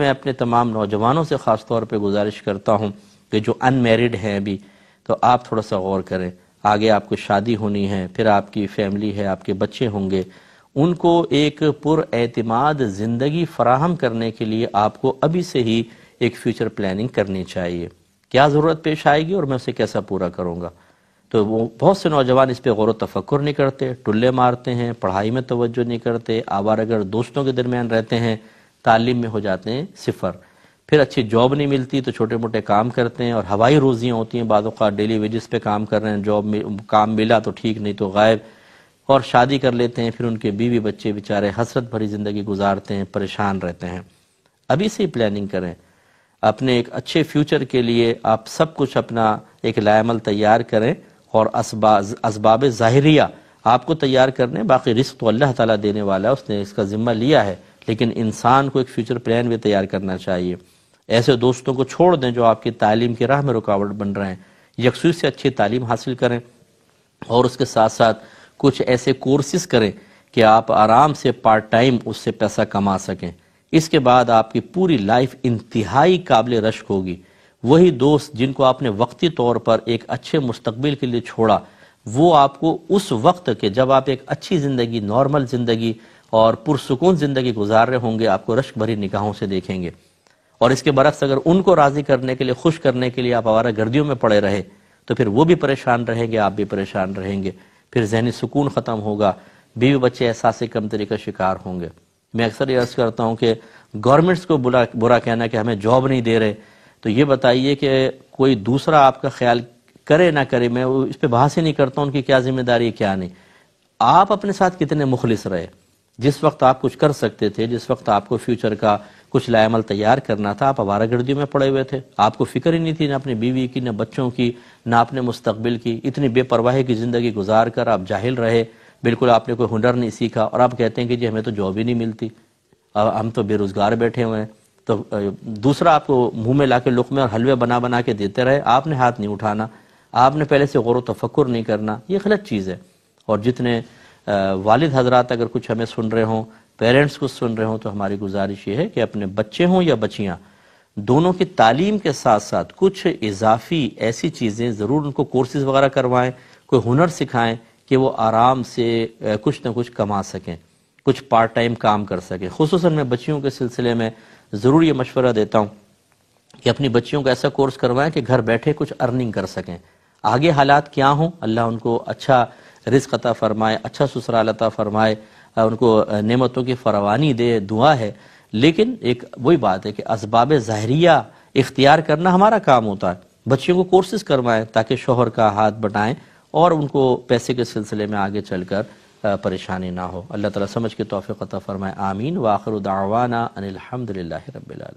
मैं अपने तमाम नौजवानों से ख़ास तौर पर गुजारिश करता हूँ कि जो अनमेरिड हैं अभी तो आप थोड़ा सा गौर करें आगे आपको शादी होनी है फिर आपकी फैमिली है आपके बच्चे होंगे उनको एक पुरमाद ज़िंदगी फराहम करने के लिए आपको अभी से ही एक फ्यूचर प्लानिंग करनी चाहिए क्या ज़रूरत पेश आएगी और मैं उसे कैसा पूरा करूँगा तो वो बहुत से नौजवान इस पर गौर तफक्र नहीं करते टुल्ले मारते हैं पढ़ाई में तवज्जो नहीं करते आवार अगर दोस्तों के दरमियान रहते हैं तालीम में हो जाते हैं सिफर फिर अच्छी जॉब नहीं मिलती तो छोटे मोटे काम करते हैं और हवाई रोज़ियाँ होती हैं बाद डेली वेजेस पे काम कर रहे हैं जॉब में काम मिला तो ठीक नहीं तो गायब और शादी कर लेते हैं फिर उनके बीवी बच्चे बेचारे हसरत भरी ज़िंदगी गुजारते हैं परेशान रहते हैं अभी से ही प्लानिंग करें अपने एक अच्छे फ्यूचर के लिए आप सब कुछ अपना एक लायमल तैयार करें और इसबाब ज़ाहरिया आपको तैयार करने बाकी रिस्क तो अल्लाह ताला देने वाला है उसने इसका ज़िम्मा लिया है लेकिन इंसान को एक फ्यूचर प्लान भी तैयार करना चाहिए ऐसे दोस्तों को छोड़ दें जो आपकी तालीम की राह में रुकावट बन रहे हैं यकसू से अच्छी तालीम हासिल करें और उसके साथ साथ कुछ ऐसे कोर्सेस करें कि आप आराम से पार्ट टाइम उससे पैसा कमा सकें इसके बाद आपकी पूरी लाइफ इंतहाई काबिल रश्क होगी वही दोस्त जिनको आपने वक्ती तौर पर एक अच्छे मुस्तबिल के लिए छोड़ा वो आपको उस वक्त के जब आप एक अच्छी ज़िंदगी नॉर्मल ज़िंदगी और पुरसकून ज़िंदगी गुजार रहे होंगे आपको रश्क भरी निगाहों से देखेंगे और इसके बरक्स अगर उनको राज़ी करने के लिए खुश करने के लिए आप आवारा गर्दियों में पड़े रहे तो फिर वो भी परेशान रहेंगे आप भी परेशान रहेंगे फिर जहनी सुकून ख़त्म होगा बीवी बच्चे एहसास कमतरी का शिकार होंगे मैं अक्सर ये अर्ज़ करता हूँ कि गवर्नमेंट्स को बुरा बुरा कहना कि हमें जॉब नहीं दे रहे तो ये बताइए कि कोई दूसरा आपका ख्याल करे ना करे मैं इस पर बहस ही नहीं करता उनकी क्या जिम्मेदारी है क्या नहीं आप अपने साथ कितने मुखलिस रहे जिस वक्त आप कुछ कर सकते थे जिस वक्त आपको फ्यूचर का कुछ लायामल तैयार करना था आप आवारा गर्दियों में पड़े हुए थे आपको फिक्र ही नहीं थी ना अपनी बीवी की ना बच्चों की ना अपने मुस्तबिल की इतनी बेपरवाही की ज़िंदगी गुजार कर आप जाहिल रहे बिल्कुल आपने कोई हुनर नहीं सीखा और आप कहते हैं कि जी हमें तो जॉब ही नहीं मिलती हम तो बेरोज़गार बैठे हुए हैं तो दूसरा आपको मुंह में ला के लुक में और हलवे बना बना के देते रहे आपने हाथ नहीं उठाना आपने पहले से गौर तफक्र नहीं करना ये गलत चीज़ है और जितने वालिद हजरात अगर कुछ हमें सुन रहे हों पेरेंट्स कुछ सुन रहे हों तो हमारी गुजारिश ये है कि अपने बच्चे हों या बच्चियाँ दोनों की तालीम के साथ साथ कुछ इजाफी ऐसी चीज़ें ज़रूर उनको कोर्सेज़ वगैरह करवाएँ कोई हुनर सिखाएँ कि वो आराम से कुछ ना कुछ कमा सकें कुछ पार्ट टाइम काम कर सकें खूस मैं बच्चियों के सिलसिले में ज़रूर ये मशवरा देता हूँ कि अपनी बच्चियों का ऐसा कोर्स करवाएं कि घर बैठे कुछ अर्निंग कर सकें आगे हालात क्या हों अल्लाह उनको अच्छा रिस्क अता फरमाए अच्छा ससुराल अता फरमाए उनको नेमतों की फरवानी दे दुआ है लेकिन एक वही बात है कि इसबाब ज़ाहरिया इख्तियार करना हमारा काम होता है बच्चियों को कोर्सेज करवाएं ताकि शोहर का हाथ बटाएं और उनको पैसे के सिलसिले में आगे चल कर परेशानी ना हो अल्लाह ताला समझ के तोफ़ी अता फ़रमाए आमीन व आखिर दावाना अनिलहमदिल्ला रबीआलम